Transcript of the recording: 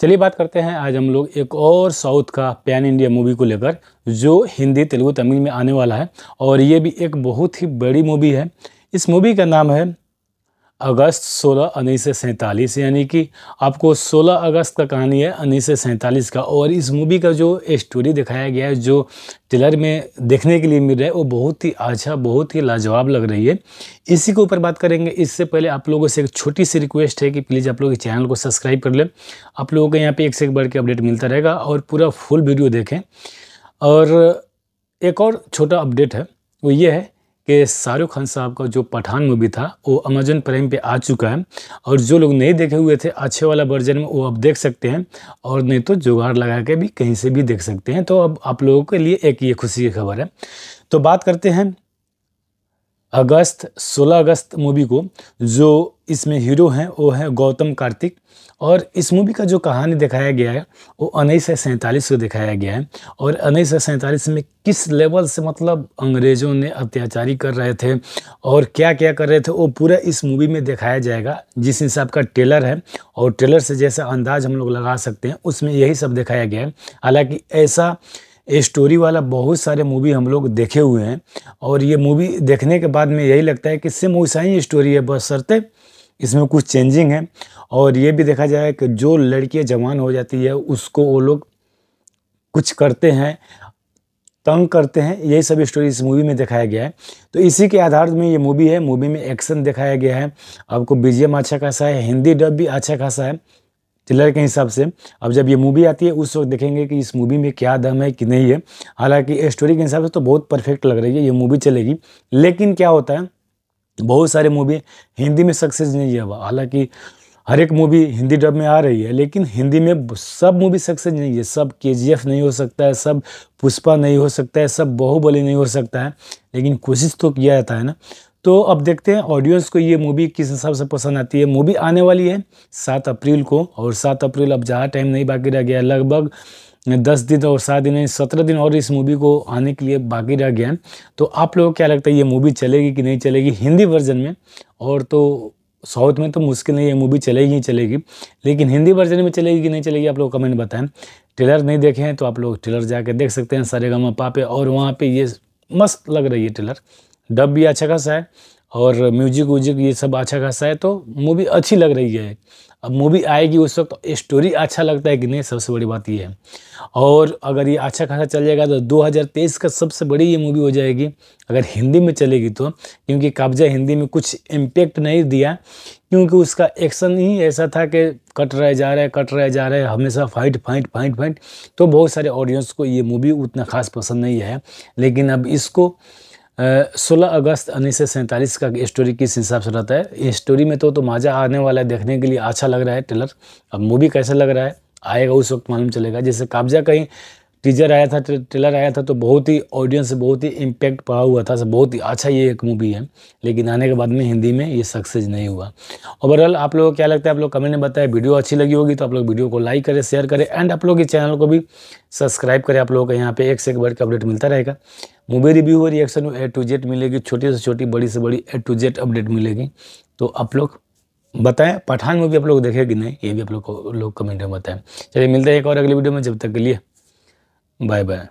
चलिए बात करते हैं आज हम लोग एक और साउथ का पैन इंडिया मूवी को लेकर जो हिंदी तेलुगु तमिल में आने वाला है और ये भी एक बहुत ही बड़ी मूवी है इस मूवी का नाम है अगस्त सोलह उन्नीस सौ सैंतालीस यानी कि आपको 16 अगस्त का कहानी है उन्नीस सौ सैंतालीस का और इस मूवी का जो स्टोरी दिखाया गया है जो टेलर में देखने के लिए मिल रहा है वो बहुत ही अच्छा बहुत ही लाजवाब लग रही है इसी के ऊपर बात करेंगे इससे पहले आप लोगों से एक छोटी सी रिक्वेस्ट है कि प्लीज़ आप लोग चैनल को सब्सक्राइब कर लें आप लोगों के यहाँ पर एक से एक बढ़ के अपडेट मिलता रहेगा और पूरा फुल वीडियो देखें और एक और छोटा अपडेट है वो ये है कि शाहरुख खान साहब का जो पठान मूवी था वो अमेजन प्राइम पे आ चुका है और जो लोग नहीं देखे हुए थे अच्छे वाला वर्जन में वो अब देख सकते हैं और नहीं तो जुगाड़ लगा के भी कहीं से भी देख सकते हैं तो अब आप लोगों के लिए एक ये खुशी की खबर है तो बात करते हैं अगस्त 16 अगस्त मूवी को जो इसमें हीरो हैं वो है गौतम कार्तिक और इस मूवी का जो कहानी दिखाया गया है वो उन्नीस सौ सैंतालीस को दिखाया गया है और उन्नीस सौ सैंतालीस में किस लेवल से मतलब अंग्रेज़ों ने अत्याचारी कर रहे थे और क्या क्या कर रहे थे वो पूरा इस मूवी में दिखाया जाएगा जिस हिसाब का ट्रेलर है और ट्रेलर से जैसा अंदाज हम लोग लगा सकते हैं उसमें यही सब दिखाया गया है हालाँकि ऐसा ये स्टोरी वाला बहुत सारे मूवी हम लोग देखे हुए हैं और ये मूवी देखने के बाद में यही लगता है कि सेम वैसा ही स्टोरी है बस सरते इसमें कुछ चेंजिंग है और ये भी देखा जाए कि जो लड़कियाँ जवान हो जाती है उसको वो लोग कुछ करते हैं तंग करते हैं यही सब स्टोरी इस मूवी में दिखाया गया है तो इसी के आधार में ये मूवी है मूवी में एक्शन दिखाया गया है आपको बीजीएम अच्छा खासा है हिंदी डब भी अच्छा खासा है थ्रिलर के हिसाब से अब जब ये मूवी आती है उस वक्त देखेंगे कि इस मूवी में क्या दम है कि नहीं है हालांकि स्टोरी के हिसाब से तो बहुत परफेक्ट लग रही है ये मूवी चलेगी लेकिन क्या होता है बहुत सारे मूवी हिंदी में सक्सेस नहीं हुआ हालांकि हर एक मूवी हिंदी डब में आ रही है लेकिन हिंदी में सब मूवी सक्सेस नहीं है सब के नहीं हो सकता है सब पुष्पा नहीं हो सकता है सब बाहुबली नहीं हो सकता है लेकिन कोशिश तो किया जाता है ना तो अब देखते हैं ऑडियंस को ये मूवी किस हिसाब से पसंद आती है मूवी आने वाली है सात अप्रैल को और सात अप्रैल अब ज़्यादा टाइम नहीं बाकी रह गया लगभग दस दिन और सात दिन सत्रह दिन और इस मूवी को आने के लिए बाकी रह गया तो आप लोगों को क्या लगता है ये मूवी चलेगी कि नहीं चलेगी हिंदी वर्जन में और तो साउथ में तो मुश्किल नहीं है मूवी चलेगी ही चलेगी लेकिन हिंदी वर्जन में चलेगी कि नहीं चलेगी आप लोग कमेंट बताएं ट्रेलर नहीं देखे हैं तो आप लोग ट्रेलर जाके देख सकते हैं सारे गमा पे और वहाँ पे ये मस्त लग रही है ट्रेलर डब भी अच्छा खासा है और म्यूजिक व्यूजिक ये सब अच्छा खासा है तो मूवी अच्छी लग रही है अब मूवी आएगी उस वक्त तो स्टोरी अच्छा लगता है कि नहीं सबसे बड़ी बात ये है और अगर ये अच्छा खासा चल जाएगा तो 2023 का सबसे बड़ी ये मूवी हो जाएगी अगर हिंदी में चलेगी तो क्योंकि कब्जा हिंदी में कुछ इम्पेक्ट नहीं दिया क्योंकि उसका एक्शन ही ऐसा था कि कट रहे जा रहा है कट रहे जा रहे हमेशा फाइट फाइट फाइट फाइट तो बहुत सारे ऑडियंस को ये मूवी उतना खास पसंद नहीं है लेकिन अब इसको सोलह अगस्त उन्नीस सौ सैंतालीस का स्टोरी किस हिसाब से रहता है स्टोरी में तो तो मज़ा आने वाला है देखने के लिए अच्छा लग रहा है ट्रेलर अब मूवी कैसा लग रहा है आएगा उस वक्त मालूम चलेगा जैसे काब्जा कहीं टीजर आया था ट्रेलर आया था तो बहुत ही ऑडियंस बहुत ही इम्पैक्ट पड़ा हुआ था बहुत ही अच्छा ये एक मूवी है लेकिन आने के बाद में हिंदी में ये सक्सेस नहीं हुआ ओवरऑल आप लोगों को क्या लगता है आप लोग कमेंट में बताएं वीडियो अच्छी लगी होगी तो आप लोग वीडियो को लाइक करें शेयर करें एंड आप लोग के चैनल को भी सब्सक्राइब करें आप लोगों को यहाँ पे एक से एक बढ़ अपडेट मिलता रहेगा मूवी रिव्यू और रिएक्शन ए टू जेड मिलेगी छोटी से छोटी बड़ी से बड़ी ए टू जेड अपडेट मिलेगी तो आप लोग बताएं पठान मूवी आप लोग देखेंगे नहीं ये भी आप लोग को लोग कमेंट में बताएं चलिए मिलते हैं एक और अगली वीडियो में जब तक के लिए बाय बाय